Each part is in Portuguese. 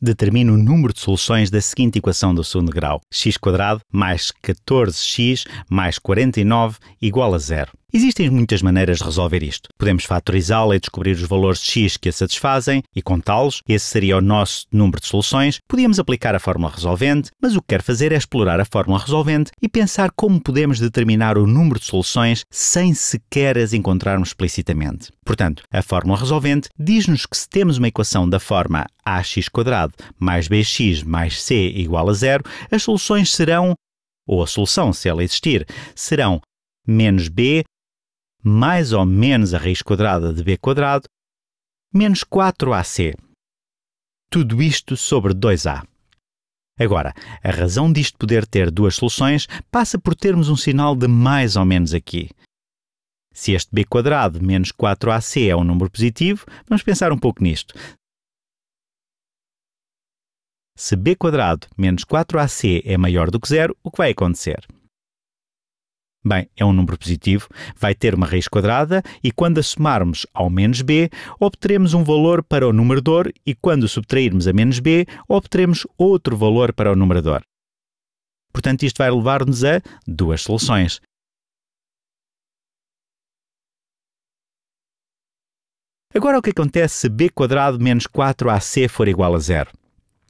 determine o número de soluções da seguinte equação do segundo grau: x² mais 14x mais 49 igual a zero. Existem muitas maneiras de resolver isto. Podemos fatorizá-la e descobrir os valores x que a satisfazem e contá-los. Esse seria o nosso número de soluções. Podíamos aplicar a fórmula resolvente, mas o que quero fazer é explorar a fórmula resolvente e pensar como podemos determinar o número de soluções sem sequer as encontrarmos explicitamente. Portanto, a fórmula resolvente diz-nos que se temos uma equação da forma ax² mais bx mais c igual a zero, as soluções serão, ou a solução, se ela existir, serão menos b mais ou menos a raiz quadrada de b quadrado, menos 4ac. Tudo isto sobre 2a. Agora, a razão disto poder ter duas soluções passa por termos um sinal de mais ou menos aqui. Se este b quadrado menos 4ac é um número positivo, vamos pensar um pouco nisto. Se b quadrado menos 4ac é maior do que zero, o que vai acontecer? Bem, é um número positivo, vai ter uma raiz quadrada e quando a somarmos ao menos b, obteremos um valor para o numerador e quando subtrairmos a menos b, obteremos outro valor para o numerador. Portanto, isto vai levar-nos a duas soluções. Agora, o que acontece se b² menos 4ac for igual a zero?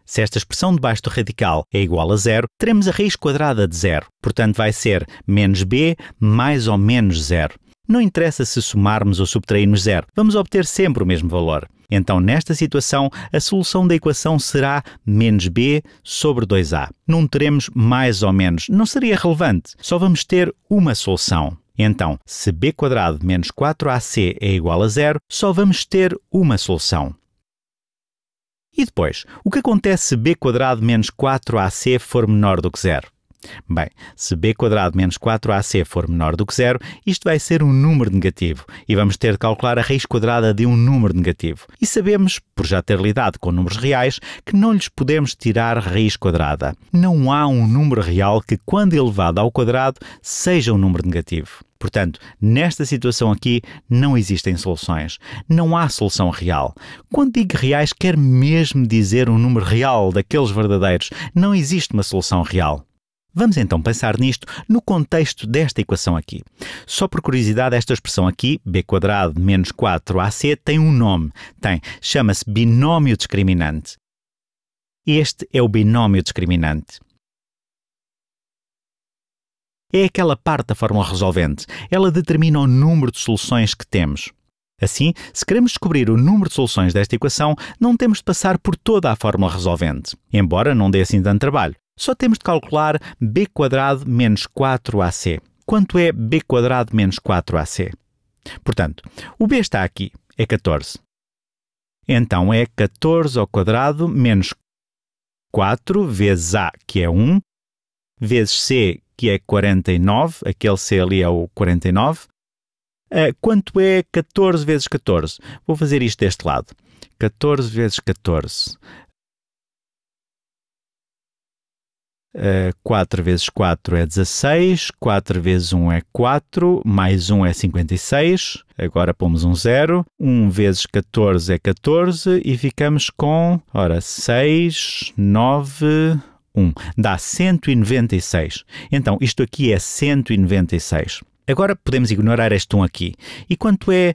Se esta expressão debaixo do radical é igual a zero, teremos a raiz quadrada de zero. Portanto, vai ser menos b mais ou menos zero. Não interessa se somarmos ou subtrairmos zero, vamos obter sempre o mesmo valor. Então, nesta situação, a solução da equação será menos b sobre 2a. Não teremos mais ou menos, não seria relevante, só vamos ter uma solução. Então, se b² menos 4ac é igual a zero, só vamos ter uma solução. E depois, o que acontece se b² menos 4ac for menor do que zero? Bem, se b quadrado menos 4ac for menor do que zero, isto vai ser um número negativo e vamos ter de calcular a raiz quadrada de um número negativo. E sabemos, por já ter lidado com números reais, que não lhes podemos tirar raiz quadrada. Não há um número real que, quando elevado ao quadrado, seja um número negativo. Portanto, nesta situação aqui não existem soluções. Não há solução real. Quando digo reais, quer mesmo dizer um número real daqueles verdadeiros. Não existe uma solução real. Vamos então pensar nisto no contexto desta equação aqui. Só por curiosidade, esta expressão aqui, b quadrado menos 4ac, tem um nome. Tem. Chama-se binómio discriminante. Este é o binómio discriminante. É aquela parte da fórmula resolvente. Ela determina o número de soluções que temos. Assim, se queremos descobrir o número de soluções desta equação, não temos de passar por toda a fórmula resolvente, embora não dê assim tanto trabalho. Só temos de calcular b menos 4ac. Quanto é b menos 4ac? Portanto, o b está aqui, é 14. Então é 14 ao quadrado menos 4 vezes a, que é 1, vezes c, que é 49, aquele c ali é o 49. Eh, quanto é 14 vezes 14? Vou fazer isto deste lado. 14 vezes 14 4 eh, vezes 4 é 16, 4 vezes 1 é 4, mais 1 é 56, agora pomos um zero, 1 vezes 14 é 14 e ficamos com, ora, 6, 9, 1. Dá 196. Então, isto aqui é 196. Agora podemos ignorar este 1 aqui. E quanto é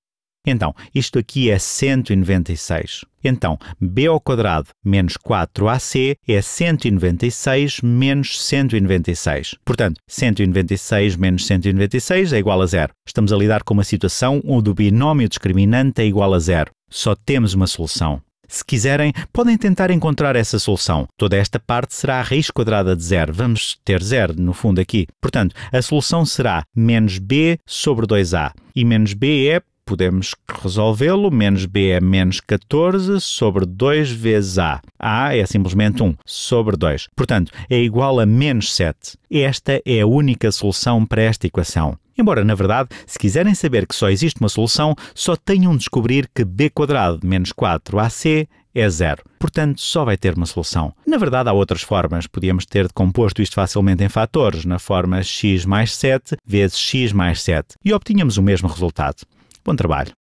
Então, isto aqui é 196. Então, b ao quadrado menos 4ac é 196 menos 196. Portanto, 196 menos 196 é igual a zero. Estamos a lidar com uma situação onde o binómio discriminante é igual a zero. Só temos uma solução. Se quiserem, podem tentar encontrar essa solução. Toda esta parte será a raiz quadrada de zero. Vamos ter zero no fundo aqui. Portanto, a solução será menos b sobre 2a. E menos b é podemos resolvê-lo. Menos B é menos 14 sobre 2 vezes A. A é simplesmente 1 sobre 2. Portanto, é igual a menos 7. Esta é a única solução para esta equação. Embora, na verdade, se quiserem saber que só existe uma solução, só tenham de descobrir que b menos 4ac é zero. Portanto, só vai ter uma solução. Na verdade, há outras formas. Podíamos ter decomposto isto facilmente em fatores, na forma x mais 7 vezes x mais 7, e obtínhamos o mesmo resultado. Bom trabalho.